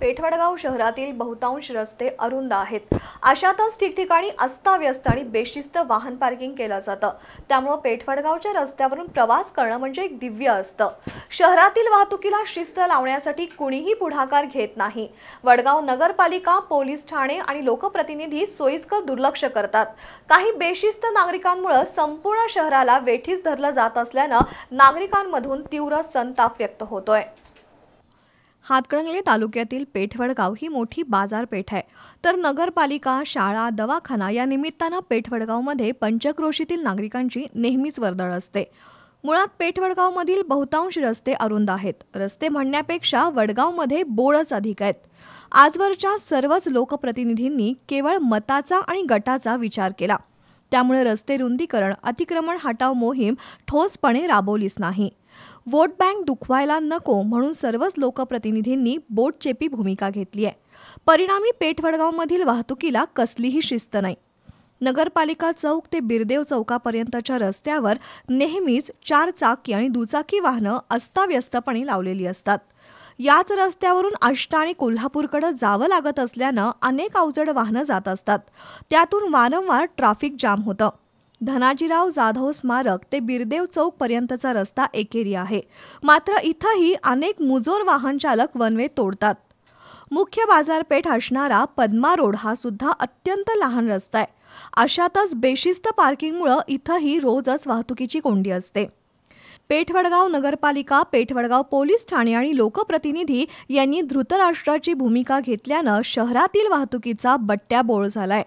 पेठवडगाव शहरातील बहुतांश रस्ते अरुंद आहेत अशातच ठिकठिकाणी अस्ताव्यस्त आणि बेशिस्त वाहन पार्किंग केलं जातं त्यामुळं पेठवडगावच्या रस्त्यावरून प्रवास करणं म्हणजे एक दिव्य असतं शहरातील वाहतुकीला शिस्त लावण्यासाठी कुणीही पुढाकार घेत नाही वडगाव नगरपालिका पोलीस ठाणे आणि लोकप्रतिनिधी सोयीस्कर दुर्लक्ष करतात काही बेशिस्त नागरिकांमुळे संपूर्ण शहराला वेठीस धरलं जात असल्यानं नागरिकांमधून तीव्र संताप व्यक्त होतोय हातकणंगले तालुक्यातील पेठवडगाव ही मोठी बाजारपेठ आहे तर नगरपालिका शाळा दवाखाना या निमित्तानं पेठवडगावमध्ये पंचक्रोशीतील नागरिकांची नेहमीच वर्दळ असते मुळात पेठवडगावमधील बहुतांश रस्ते अरुंद आहेत रस्ते म्हणण्यापेक्षा वडगावमध्ये बोळच अधिक आहेत आजवरच्या सर्वच लोकप्रतिनिधींनी केवळ मताचा आणि गटाचा विचार केला त्यामुळे रस्ते रुंदीकरण अतिक्रमण हटाव मोहीम ठोसपणे राबवलीच नाही वोट बँक दुखवायला नको म्हणून सर्वच लोकप्रतिनिधींनी बोटचेपी भूमिका घेतली आहे परिणामी पेठवडगावमधील वाहतुकीला कसलीही शिस्त नाही नगरपालिका चौक ते बिरदेव चौकापर्यंतच्या रस्त्यावर नेहमीच चार चाकी आणि दुचाकी वाहनं अस्ताव्यस्तपणे लावलेली असतात याच रस्त्यावरून आष्टा आणि कोल्हापूरकडे जावं लागत असल्यानं अनेक अवजड वाहनं जात असतात त्यातून वारंवार ट्रॅफिक जाम होतं धनाजीराव जाधव स्मारक ते बिरदेव चौक पर्यंतचा रस्ता एकेरी आहे मात्र इथंही अनेक मुजोर वाहन चालक वनवे तोडतात मुख्य बाजारपेठ असणारा पद्मा रोड हा सुद्धा अत्यंत लहान रस्ता आहे अशातच बेशिस्त पार्किंगमुळं इथंही रोजच वाहतुकीची कोंडी असते पेठवडगाव नगरपालिका पेठवडगाव पोलीस ठाणे आणि लोकप्रतिनिधी यांनी धृतराष्ट्राची भूमिका घेतल्यानं शहरातील वाहतुकीचा बट्ट्याबोळ झालाय